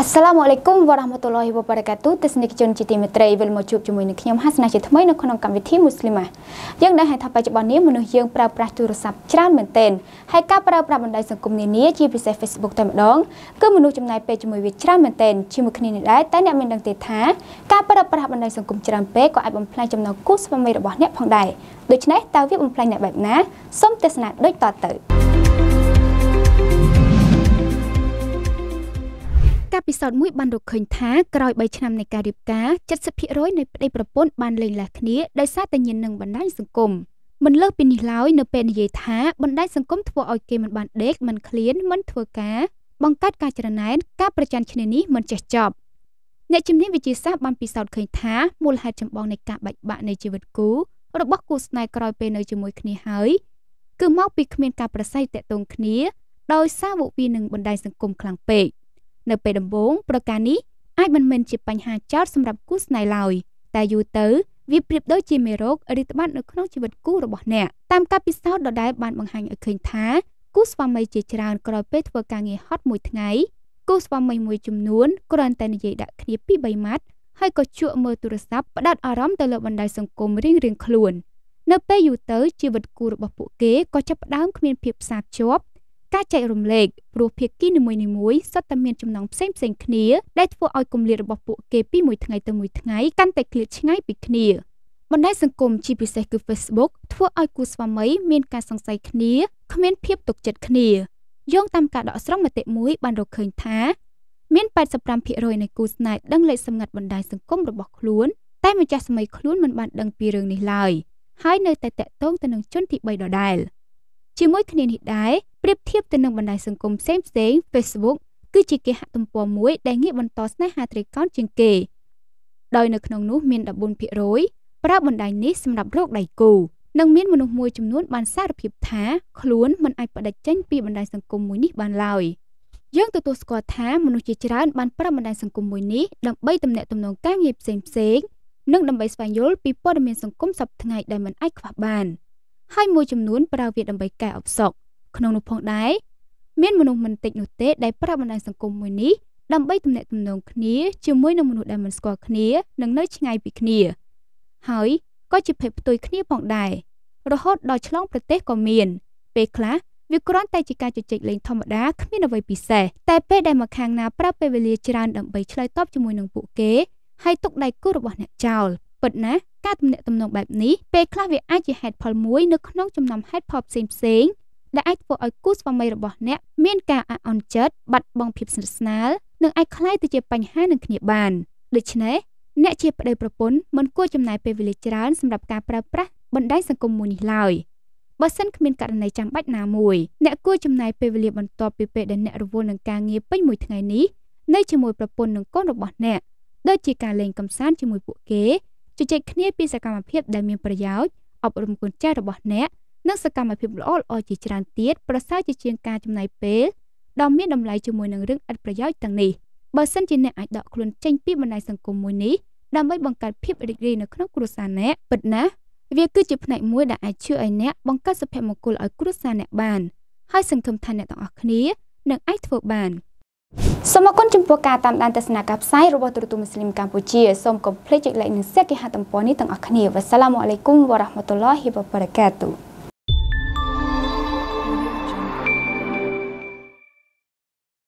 អស្សឡាមអាឡៃគុំវរ៉ាហ្មាតុលឡោហ៊ីវបារកាទូទស្សនិកជនជាទីមេត្រីវិលមកជួបជាមួយនឹងខ្ញុំហាសនាជាថ្មីនៅក្នុងកម្មវិធី Muslima យើងដឹងហើយថាបច្ចុប្បន្ននេះមនុស្សយើងប្រើប្រាស់ទូរស័ព្ទច្រើនមែនទែនហើយការប្រើប្រាស់បណ្ដាញសង្គមនានាជាពិសេស Facebook តែម្ដងគឺមនុស្សចំណាយពេលជាមួយវាច្រើនមែនទែនជាមួយគ្នានេះដែរតែអ្នកមានដឹងទេថាការប្រើប្រាស់បណ្ដាញសង្គមច្រើនពេកក៏អាចបំផ្លាញចំណងគូស្វាមីរបស់អ្នកផងដែរដូច្នេះតើវាបំផ្លាញអ្នកបែបណាសូមទស្សនាដូចតទៅសោធន៍មួយបានរកឃើញថាក្រោយ3ឆ្នាំនៃការរៀបការ70%នៃប្តីប្រពន្ធបានលែងលះគ្នាដោយសារតែញៀននឹងបណ្ដាញសង្គមមិនលើសពីនេះឡើយនៅពេលនិយាយថាបណ្ដាញសង្គមធ្វើឲ្យគេមិនបានដេកមិនឃ្លានមិនធ្វើការបង្កើតការចរណែនការប្រច័ណ្ឌគ្នានេះមិនចេះចប់អ្នកជំនាញវិទ្យាសាស្ត្របានពិសោធន៍ឃើញថាមូលហេតុចម្បងនៃការបែកបាក់នៃជីវិតគូរបស់គូស្នេហ៍ក្រោយពេលនៅជាមួយគ្នាហើយគឺមកពីគ្មានការប្រស័យតាក់ទងគ្នា ដោយសារវុកពីនឹងបណ្ដាញសង្គមខ្លាំងពេក។នៅពេលដំបូងប្រការនេះអាចមិនមែនជាបញ្ហាចោទសម្រាប់គូស្នេហ៍ឡើយតែយូរទៅវាប្រៀបដូចជាមេរោគឬត្បាតនៅក្នុងជីវិតគូរបស់អ្នកតាមការពិសោធន៍ដដែលបានបង្ហាញឲ្យឃើញថាគូស្វាមីជាច្រើនក្រោយពេលធ្វើការងារហត់មួយថ្ងៃគូស្វាមីមួយចំនួនគ្រាន់តែនិយាយដាក់គ្នាពីរបីម៉ាត់ហើយក៏ជក់មើលទូរស័ព្ទផ្ដោតអារម្មណ៍ទៅលើបណ្ដាញសង្គមរៀងៗខ្លួននៅពេលយូរទៅជីវិតគូរបស់ពួកគេក៏ចាប់ផ្ដើមគ្មានភាពផ្សារភ្ជាប់ការចែករំលែកព្រោះភាគីនីមួយៗសុទ្ធតែមានចំណងផ្សេងផ្សេងគ្នាដែលធ្វើឲ្យគម្លាតរបស់ពួកគេពីមួយថ្ងៃទៅមួយថ្ងៃកាន់តែឃ្លាតឆ្ងាយពីគ្នាបណ្ដាញសង្គមជាពិសេសគឺ Facebook ធ្វើឲ្យគូស្វាមីមានការសង្ស័យគ្នាគ្មានភាពទុកចិត្តគ្នាយោងតាមការដកស្រង់មតិមួយបានរកឃើញថា មាន85%នៃគូស្នេហ៍ដឹងលេខសម្ងាត់បណ្ដាញសង្គមរបស់ខ្លួនតែម្ចាស់ស្មីខ្លួនមិនបានដឹងពីរឿងនេះឡើយហើយនៅតែតាក់ទងទៅនឹងជនទី3ដដែលជាមួយគ្នានេះដែរប្រៀបធៀបទៅនឹងបណ្ដាញសង្គមផ្សេងៗ Facebook គឺជាគេហទំព័រមួយដែលងាកបន្តស្នេហាត្រីកោណជាងគេដោយនៅក្នុងនោះមាន14%ប្រើបណ្ដាញនេះសម្រាប់រកដៃគូនិងមានមនុស្សមួយចំនួនបានសារភាពថាខ្លួនមិនអាចបដិសេធចេញពីបណ្ដាញសង្គមមួយនេះបានឡើយយើងទទួលស្គាល់ថាមនុស្សជាច្រើនបានប្រើបណ្ដាញសង្គមមួយនេះដើម្បីទំនាក់ទំនងការងារផ្សេងផ្សេងនិងដើម្បីស្វែងយល់ពីព័ត៌មានសង្គមសពថ្ងៃដែលមិនអាចខ្វះបានហើយមួយចំនួនប្រើវាដើម្បីកែអបសក់ក្នុងនោះផងដែរមានមនុស្សមិនតិចនោះទេ ដែលប្រាប់បណ្ដាញសង្គមមួយនេះដើម្បីទំនាក់ទំនងគ្នាជាមួយនឹងមនុស្សដែលមិនស្គាល់គ្នា និងនៅឆ្ងាយពីគ្នាហើយក៏ជាភេទផ្ទុយគ្នាផងដែររហូតដល់ឆ្លងប្រទេសក៏មាន ពេលខ្លះវាគ្រាន់តែជាការជជែកលេងធម្មតាគ្មានអ្វីពិសេសតែពេលដែលមកខាងណាប្រើពេលវេលាច្រើនដើម្បីឆ្លើយតបជាមួយនឹងពួកគេហើយទុកដៃគូរបស់អ្នកចោលពិតណាស់ការទំនាក់ទំនងបែបនេះពេលខ្លះវាអាចជាហេតុផលមួយ នៅក្នុងចំណោមហេតុផលផ្សេងផ្សេងដែលអាចធ្វើឲ្យគូស្វាមីរបស់អ្នកមានការអាក់អន់ចិត្តបាត់បង់ភាពស្និទ្ធស្នាលនិងអាចក្លាយទៅជាបញ្ហានឹងគ្នាបានដូច្នេះអ្នកជាប្តីប្រពន្ធមិនគួរចំណាយពេលវេលាច្រើន សម្រាប់ការប្រើប្រាស់បណ្ដាញសង្គមមួយនេះឡើយបើសិនគ្មានករណីចាំបាច់ណាមួយអ្នកគួរចំណាយពេលវេលាបន្ទាប់ពីពេលដែលអ្នករវល់នឹងការងារពេញមួយថ្ងៃនេះនៅជាមួយប្រពន្ធនិងកូនរបស់អ្នកដូចជាការលេងកំសាន្តជាមួយពួកគេជជែកគ្នាពីសកម្មភាពដែលមានប្រយោជន៍អប់រំកូនចៅរបស់អ្នកនិងសកម្មភាពល្អល្អជាច្រើនទៀតប្រសើរជាជាងការចំណាយពេលដ៏មានតម្លៃជាមួយនឹងរឿងឥតប្រយោជន៍ទាំងនេះបើសិនជាអ្នកអាចដកខ្លួនចេញពីបណ្ដាញសង្គមមួយនេះដើម្បីបង្កើតភាពរីករាយនៅក្នុងគ្រួសារអ្នកពិតណាស់វាគឺជាផ្នែកមួយដែលអាចជួយឲ្យអ្នកបង្កើតសុភមង្គលឲ្យគ្រួសារអ្នកបានហើយសង្ឃឹមថាអ្នកទាំងអស់គ្នានឹងអាចធ្វើបានសូមអគុណចំពោះការតាមដានទស្សនាការផ្សាយរបស់ទូរទស្សន៍មូស្លីមកម្ពុជាសូមកុំភ្លេចចុច like និង share គេហទំព័រនេះទាំងអស់គ្នាវ៉ាសាឡាមអាឡៃគុំវ៉ារ៉ាហ្មាតុលឡាហ៊ីវ៉ាបារកាតូ